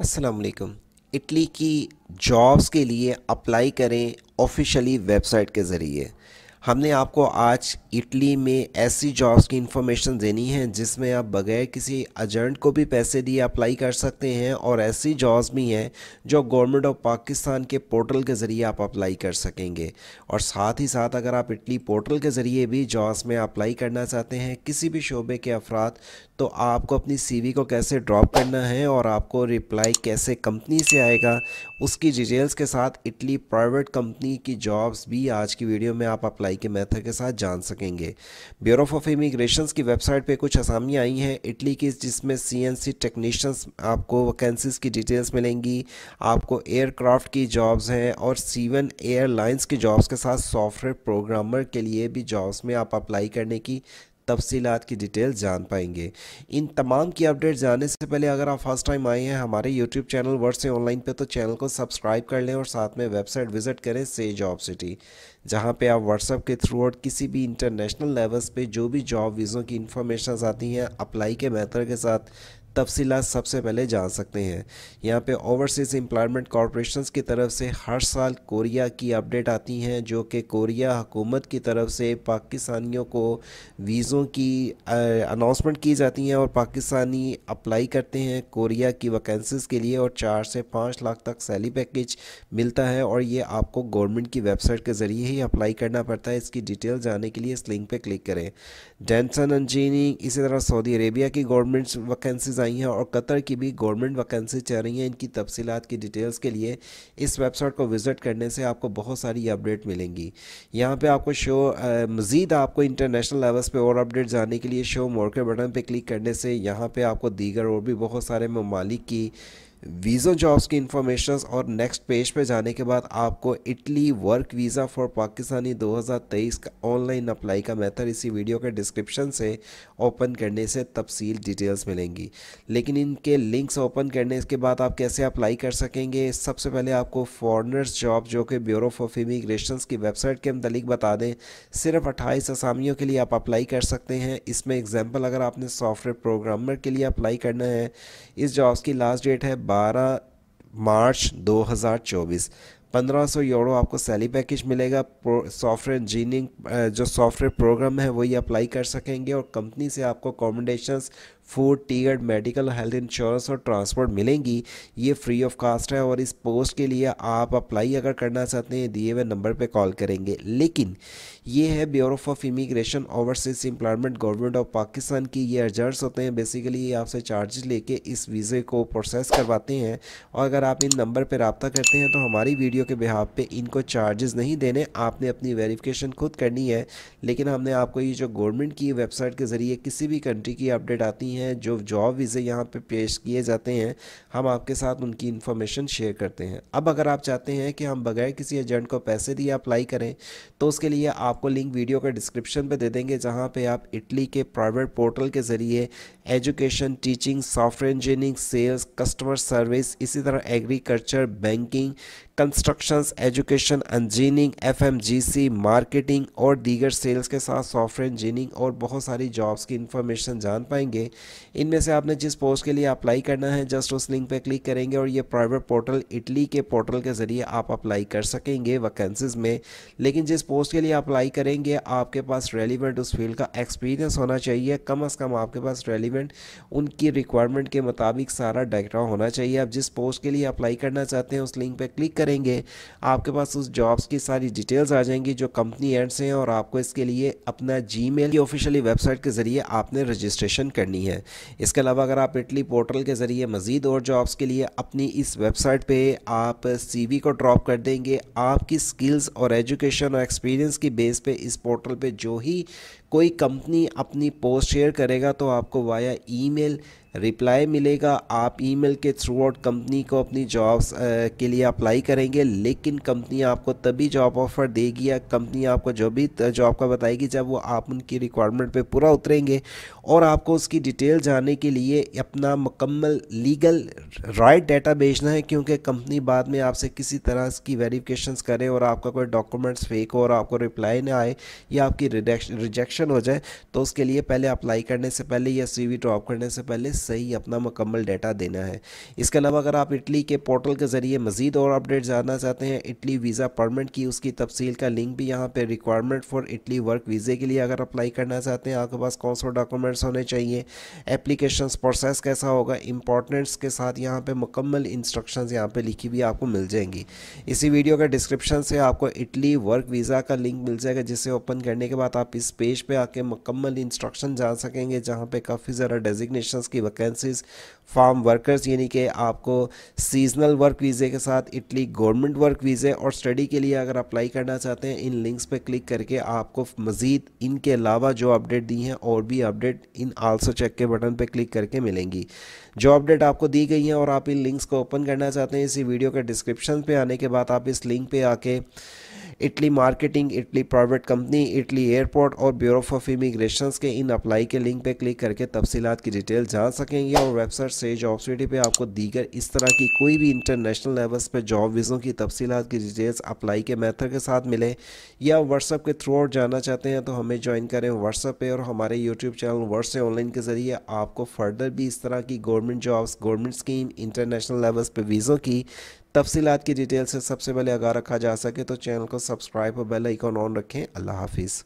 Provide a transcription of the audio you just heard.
असलकम इटली की जॉब्स के लिए अप्लाई करें ऑफिशियली वेबसाइट के ज़रिए हमने आपको आज इटली में ऐसी जॉब्स की इन्फॉर्मेशन देनी है जिसमें आप बगैर किसी एजेंट को भी पैसे दिए अप्लाई कर सकते हैं और ऐसी जॉब्स भी हैं जो गवर्नमेंट ऑफ पाकिस्तान के पोर्टल के ज़रिए आप अप्लाई कर सकेंगे और साथ ही साथ अगर आप इटली पोर्टल के ज़रिए भी जॉब्स में अप्लाई करना चाहते हैं किसी भी शोबे के अफराद तो आपको अपनी सी को कैसे ड्रॉप करना है और आपको रिप्लाई कैसे कंपनी से आएगा उसकी डिटेल्स के साथ इटली प्राइवेट कंपनी की जॉब्स भी आज की वीडियो में आप अप्लाई अप्लाई के मेथड के साथ जान सकेंगे ब्यूरो ऑफ इमिग्रेशन की वेबसाइट पे कुछ आसामियाँ आई हैं इटली की जिसमें सी एन सी टेक्नीशियंस आपको वैकेंसीज की डिटेल्स मिलेंगी आपको एयरक्राफ्ट की जॉब्स हैं और सीवन एयरलाइंस की जॉब्स के साथ सॉफ्टवेयर प्रोग्रामर के लिए भी जॉब्स में आप अप्लाई करने की तफसीत की डिटेल जान पाएंगे इन तमाम की अपडेट जानने से पहले अगर आप फर्स्ट टाइम आए हैं हमारे यूट्यूब चैनल वर्ड से ऑनलाइन पे तो चैनल को सब्सक्राइब कर लें और साथ में वेबसाइट विजिट करें से जॉब सिटी जहाँ पे आप व्हाट्सअप के थ्रू और किसी भी इंटरनेशनल लेवल्स पे जो भी जॉब वीज़ों की इन्फॉर्मेशन आती हैं अप्लाई के बेहतर के साथ तफसीला सबसे पहले जान सकते हैं यहाँ पे ओवरसीज़ एम्प्लॉयमेंट कॉरपोरेशन की तरफ से हर साल कोरिया की अपडेट आती हैं जो कि कोरिया हुकूमत की तरफ से पाकिस्तानियों को वीज़ों की अनाउंसमेंट की जाती हैं और पाकिस्तानी अप्लाई करते हैं कोरिया की वैकेंसीज़ के लिए और चार से पाँच लाख तक सैली पैकेज मिलता है और ये आपको गवर्नमेंट की वेबसाइट के ज़रिए ही अप्लाई करना पड़ता है इसकी डिटेल जानने के लिए इस लिंक पर क्लिक करें डेंसन इंजीनियरिंग इसी तरह सऊदी अरेबिया की गवर्नमेंट वैकेंसीज आई हैं और कतर की भी गवर्नमेंट वैकेंसी चल रही हैं इनकी तफसीत की डिटेल्स के लिए इस वेबसाइट को विज़िट करने से आपको बहुत सारी अपडेट मिलेंगी यहाँ पर आपको शो मज़ीद आपको इंटरनेशनल लेवल्स पर और अपडेट जाने के लिए शो मोरके बटन पर क्लिक करने से यहाँ पर आपको दीगर और भी बहुत सारे ममालिक की वीज़ा जॉब्स की इन्फॉर्मेशन और नेक्स्ट पेज पे जाने के बाद आपको Italy work visa for Pakistani 2023 का ऑनलाइन अप्लाई का मेथड इसी वीडियो के डिस्क्रिप्शन से ओपन करने से तफसील डिटेल्स मिलेंगी लेकिन इनके लिंक्स ओपन करने के बाद आप कैसे अप्लाई कर सकेंगे सबसे पहले आपको फॉरनर्स जॉब जो कि ब्यूरो ऑफ इमिग्रेशन की वेबसाइट के मतलब बता दें सिर्फ अट्ठाईस असामियों के लिए आप अप्लाई कर सकते हैं इसमें एग्जाम्पल अगर आपने सॉफ्टवेयर प्रोग्रामर के लिए अप्लाई करना है इस जॉब्स की लास्ट डेट है 12 मार्च 2024 1500 यूरो आपको सैली पैकेज मिलेगा सॉफ्टवेयर इंजीनियरिंग जो सॉफ्टवेयर प्रोग्राम है वही अप्लाई कर सकेंगे और कंपनी से आपको accommodations food ticket medical health insurance और ट्रांसपोर्ट मिलेंगी ये फ्री ऑफ कास्ट है और इस पोस्ट के लिए आप अप्लाई अगर करना चाहते हैं दिए हुए नंबर पर कॉल करेंगे लेकिन ये है bureau of immigration overseas employment government of Pakistan की ये अर्जर्स होते हैं बेसिकली ये आपसे चार्जेस लेके इस वीज़े को प्रोसेस करवाते हैं और अगर आप इन नंबर पर रबता करते हैं तो हमारी वीडियो के बिहाब पर इनको चार्जेस नहीं देने आपने अपनी वेरीफिकेशन खुद करनी है लेकिन हमने आपको ये जो गवर्नमेंट की वेबसाइट के ज़रिए किसी भी कंट्री की अपडेट आती है होती हैं जो जॉब वीज़े यहाँ पे पेश किए जाते हैं हम आपके साथ उनकी इन्फॉर्मेशन शेयर करते हैं अब अगर आप चाहते हैं कि हम बगैर किसी एजेंट को पैसे दिए अप्लाई करें तो उसके लिए आपको लिंक वीडियो का डिस्क्रिप्शन पर दे देंगे जहाँ पर आप इटली के प्राइवेट पोर्टल के ज़रिए education teaching software engineering sales customer service इसी तरह agriculture banking construction education engineering सी मार्केटिंग और दीगर सेल्स के साथ सॉफ्टवेयर इंजीनियरिंग और बहुत सारी जॉब्स की इन्फॉर्मेशन जान पाएंगे इनमें से आपने जिस पोस्ट के लिए अप्लाई करना है जस्ट उस लिंक पर क्लिक करेंगे और ये प्राइवेट पोर्टल इटली के पोर्टल के ज़रिए आप अप्लाई कर सकेंगे वैकेंसीज में लेकिन जिस पोस्ट के लिए अप्लाई करेंगे आपके पास रेलिवेंट उस फील्ड का एक्सपीरियंस होना चाहिए कम अज़ कम आपके पास रेलिवेंट उनकी रिक्वायरमेंट के मुताबिक सारा डाटा होना चाहिए आप जिस पोस्ट के लिए अप्लाई करना चाहते हैं उस लिंक पर क्लिक करेंगे आपके पास उस जॉब्स की सारी डिटेल्स आ जाएंगी जो कंपनी एंड से हैं और आपको इसके लिए अपना जी की ऑफिशियली वेबसाइट के ज़रिए आपने रजिस्ट्रेशन करनी है इसके अलावा अगर आप इटली पोर्टल के ज़रिए मज़ीद और जॉब्स के लिए अपनी इस वेबसाइट पर आप सी को ड्रॉप कर देंगे आपकी स्किल्स और एजुकेशन और एक्सपीरियंस की बेस पर इस पोर्टल पर जो ही कोई कंपनी अपनी पोस्ट शेयर करेगा तो आपको वाया ईमेल रिप्लाई मिलेगा आप ईमेल के थ्रू आउट कंपनी को अपनी जॉब्स के लिए अप्लाई करेंगे लेकिन कंपनी आपको तभी जॉब ऑफर देगी या कंपनी आपको जो भी जॉब का बताएगी जब वो आप उनकी रिक्वायरमेंट पे पूरा उतरेंगे और आपको उसकी डिटेल जानने के लिए अपना मुकम्मल लीगल राइट डाटा भेजना है क्योंकि कंपनी बाद में आपसे किसी तरह की वेरीफिकेशन करे और आपका कोई डॉक्यूमेंट्स फेक हो और आपको रिप्लाई ना आए या आपकी रिजेक्शन सिलेक्शन हो जाए तो उसके लिए पहले अप्लाई करने से पहले या सी ड्रॉप करने से पहले सही अपना मुकम्मल डेटा देना है इसके अलावा अगर आप इटली के पोर्टल के ज़रिए मज़ीद और अपडेट जानना चाहते हैं इटली वीज़ा परमिट की उसकी तफसील का लिंक भी यहाँ पर रिक्वायरमेंट फॉर इटली वर्क वीज़े के लिए अगर अप्लाई करना चाहते हैं आपके पास कौन सा डॉक्यूमेंट्स होने चाहिए एप्लीकेशन प्रोसेस कैसा होगा इंपॉर्टेंट्स के साथ यहाँ पर मुकम्मल इंस्ट्रक्शन यहाँ पर लिखी हुई आपको मिल जाएंगी इसी वीडियो के डिस्क्रिप्शन से आपको इटली वर्क वीज़ा का लिंक मिल जाएगा जिसे ओपन करने के बाद आप इस पेज पर पे आके मुकम्मल इंस्ट्रक्शन जान सकेंगे जहाँ पे काफ़ी ज़रा डेजिग्नेशंस की वैकेंसीज फार्म वर्कर्स यानी कि आपको सीजनल वर्क वीज़े के साथ इटली गवर्नमेंट वर्क वीज़े और स्टडी के लिए अगर अप्लाई करना चाहते हैं इन लिंक्स पर क्लिक करके आपको मज़ीद इनके अलावा जो अपडेट दी हैं और भी अपडेट इन आल्सो चेक के बटन पर क्लिक करके मिलेंगी जो अपडेट आपको दी गई हैं और आप इन लिंक्स को ओपन करना चाहते हैं इसी वीडियो के डिस्क्रिप्शन पर आने के बाद आप इस लिंक पर आके Italy marketing Italy private company Italy airport और ब्यूरो ऑफ इमिग्रेशन के इन अप्लाई के लिंक पर क्लिक करके तफसीत की डिटेल जान सकेंगे और वेबसाइट से जॉब सिटी पर आपको दीगर इस तरह की कोई भी इंटरनेशनल लेवल्स पर जॉब वीज़ों की तफसीत की डिटेल्स अप्लाई के मैथड के साथ मिले या व्हाट्सअप के थ्रू और जाना चाहते हैं तो हमें ज्वाइन करें व्हाट्सअप पर और हमारे यूट्यूब चैनल व्हाट्स ऑनलाइन के ज़रिए आपको फर्दर भी इस तरह की government jobs government scheme international levels पर वीज़ों की तफसीत की डिटेल से सबसे पहले आगा रखा जा सके तो चैनल को सब्सक्राइब और बेल आइकॉन ऑन रखें अल्लाह हाफिज़